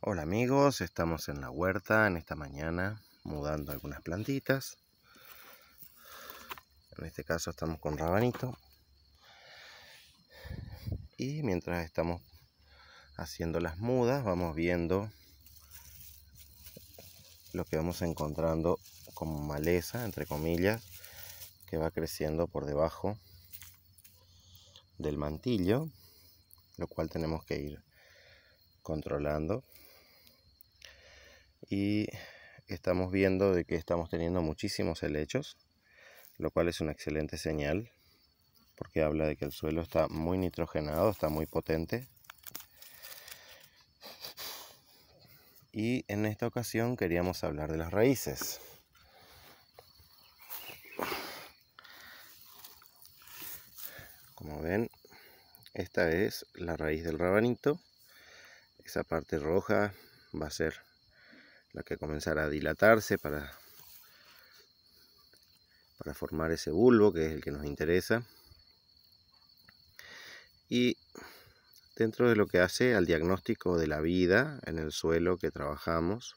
Hola amigos, estamos en la huerta en esta mañana mudando algunas plantitas. En este caso estamos con rabanito. Y mientras estamos haciendo las mudas, vamos viendo lo que vamos encontrando como maleza, entre comillas, que va creciendo por debajo del mantillo, lo cual tenemos que ir controlando y estamos viendo de que estamos teniendo muchísimos helechos, lo cual es una excelente señal porque habla de que el suelo está muy nitrogenado, está muy potente. Y en esta ocasión queríamos hablar de las raíces. Como ven, esta es la raíz del rabanito. Esa parte roja va a ser la que comenzará a dilatarse para, para formar ese bulbo que es el que nos interesa. Y dentro de lo que hace al diagnóstico de la vida en el suelo que trabajamos,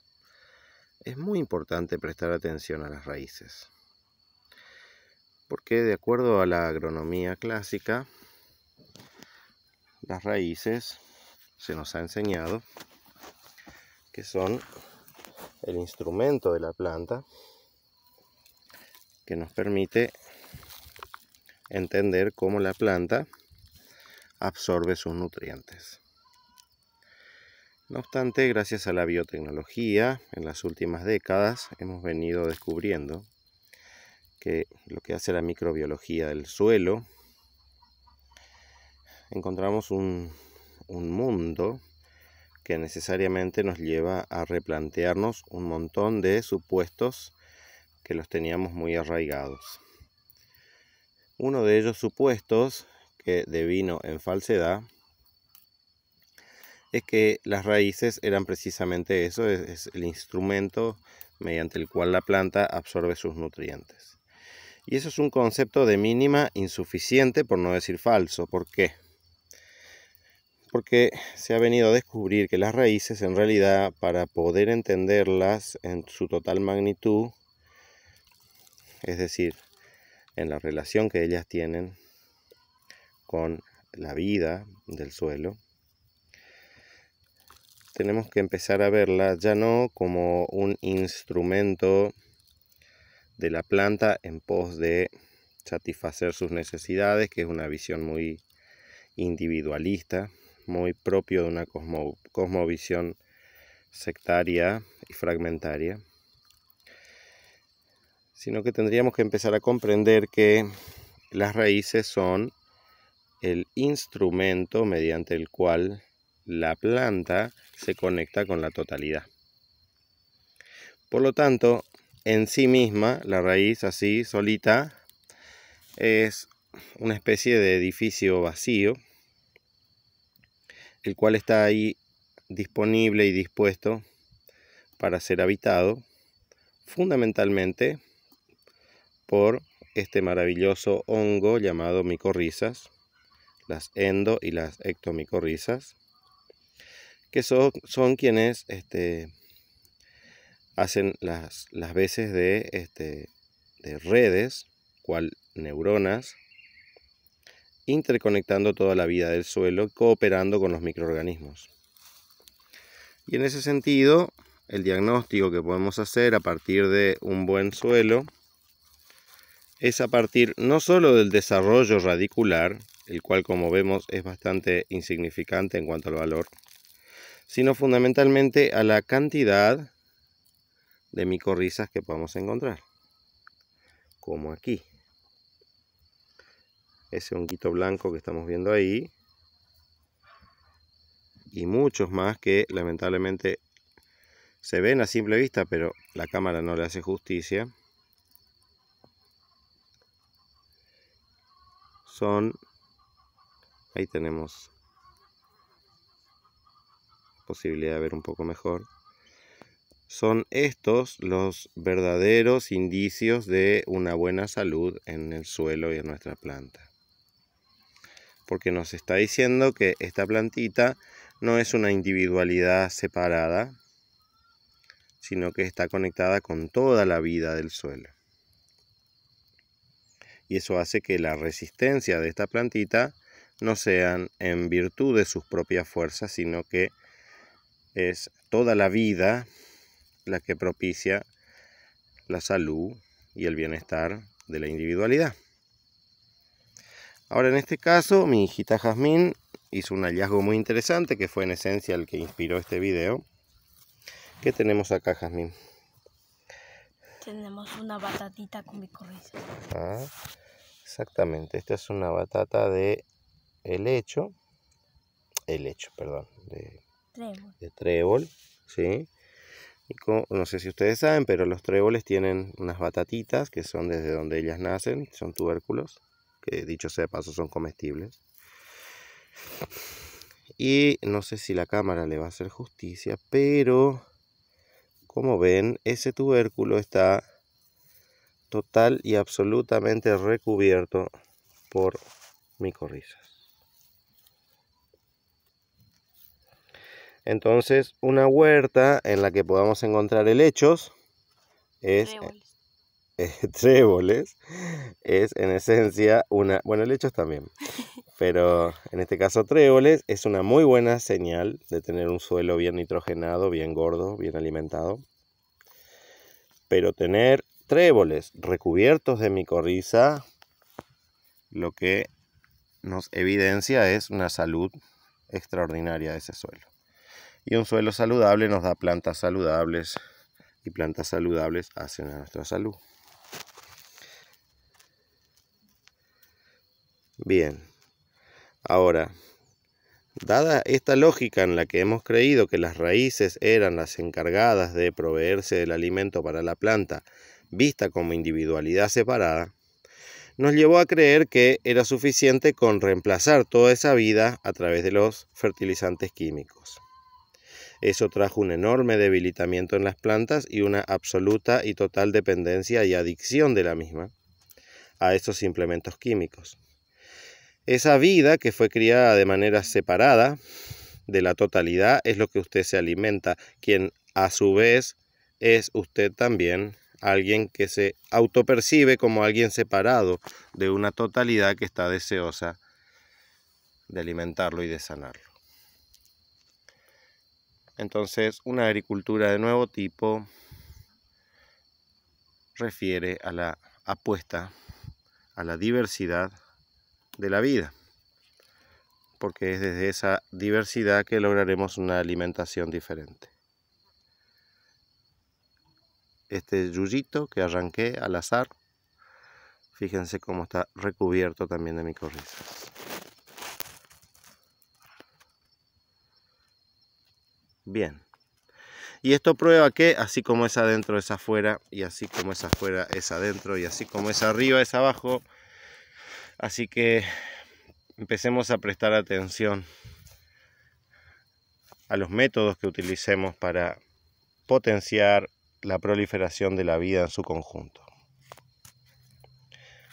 es muy importante prestar atención a las raíces. Porque de acuerdo a la agronomía clásica, las raíces se nos ha enseñado que son el instrumento de la planta que nos permite entender cómo la planta absorbe sus nutrientes. No obstante, gracias a la biotecnología, en las últimas décadas hemos venido descubriendo que lo que hace la microbiología del suelo, encontramos un, un mundo que necesariamente nos lleva a replantearnos un montón de supuestos que los teníamos muy arraigados. Uno de ellos supuestos, que devino en falsedad, es que las raíces eran precisamente eso, es, es, el instrumento mediante el cual la planta absorbe sus nutrientes. Y eso es un concepto de mínima insuficiente, por no decir falso. ¿Por qué? porque se ha venido a descubrir que las raíces en realidad para poder entenderlas en su total magnitud, es decir, en la relación que ellas tienen con la vida del suelo, tenemos que empezar a verlas ya no como un instrumento de la planta en pos de satisfacer sus necesidades, que es una visión muy individualista, muy propio de una cosmovisión sectaria y fragmentaria, sino que tendríamos que empezar a comprender que las raíces son el instrumento mediante el cual la planta se conecta con la totalidad. Por lo tanto, en sí misma, la raíz así, solita, es una especie de edificio vacío el cual está ahí disponible y dispuesto para ser habitado, fundamentalmente por este maravilloso hongo llamado micorrizas, las endo y las ectomicorrizas, que son, quienes este, hacen las, veces este, de redes, cual neuronas, interconectando toda la vida del suelo, cooperando con los microorganismos. Y en ese sentido, el diagnóstico que podemos hacer a partir de un buen suelo es a partir no sólo del desarrollo radicular, el cual como vemos es bastante insignificante en cuanto al valor, sino fundamentalmente a la cantidad de micorrizas que podemos encontrar, como aquí ese honguito blanco que estamos viendo ahí y muchos más que lamentablemente se ven a simple vista pero la cámara no le hace justicia son ahí tenemos posibilidad de ver un poco mejor son estos los verdaderos indicios de una buena salud en el suelo y en nuestra planta porque nos está diciendo que esta plantita no es una individualidad separada, sino que está conectada con toda la vida del suelo. Y eso hace que la resistencia de esta plantita no sean en virtud de sus propias fuerzas, sino que es toda la vida la que propicia la salud y el bienestar de la individualidad. Ahora en este caso mi hijita Jazmín hizo un hallazgo muy interesante que fue en esencia el que inspiró este video. ¿Qué tenemos acá Jazmín? Tenemos una batatita con micorriza. Ah, exactamente, esta es una batata de helecho, hecho, perdón, de trébol. De trébol ¿sí? no sé si ustedes saben, pero los tréboles tienen unas batatitas que son desde donde ellas nacen, son tubérculos que dicho sea de paso son comestibles. Y no sé si la cámara le va a hacer justicia, pero como ven, ese tubérculo está total y absolutamente recubierto por micorrizas. Entonces, una huerta en la que podamos encontrar helechos es... tréboles es en esencia una, bueno, lechos también, pero en este caso tréboles es una muy buena señal de tener un suelo bien nitrogenado, bien gordo, bien alimentado. Pero tener tréboles recubiertos de micorriza, lo que nos evidencia es una salud extraordinaria de ese suelo. Y un suelo saludable nos da plantas saludables y plantas saludables hacen nuestra salud. Bien. Ahora, dada esta lógica en la que hemos creído que las raíces eran las encargadas de proveerse del alimento para la planta, vista como individualidad separada, nos llevó a creer que era suficiente con reemplazar toda esa vida a través de los fertilizantes químicos. Eso trajo un enorme debilitamiento en las plantas y una absoluta y total dependencia y adicción de la misma a estos implementos químicos. Esa vida que fue criada de manera separada de la totalidad es lo que usted se alimenta, quien a su vez es usted también alguien que se autopercibe como alguien separado de una totalidad que está deseosa de alimentarlo y de sanarlo. Entonces, una agricultura de nuevo tipo refiere a la apuesta a la diversidad de la vida, porque es desde esa diversidad que lograremos una alimentación diferente. Este yuyito que arranqué al azar, fíjense cómo está recubierto también de micorrizas. Bien. Y esto prueba que así como es adentro es afuera, y así como es afuera es adentro, y así como es arriba es abajo, Así que empecemos a prestar atención a los métodos que utilicemos para potenciar la proliferación de la vida en su conjunto.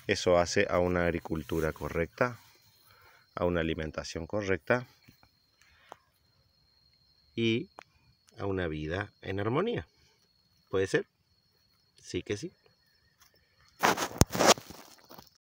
Eso hace a una agricultura correcta, a una alimentación correcta y a una vida en armonía. ¿Puede ser? Sí que sí.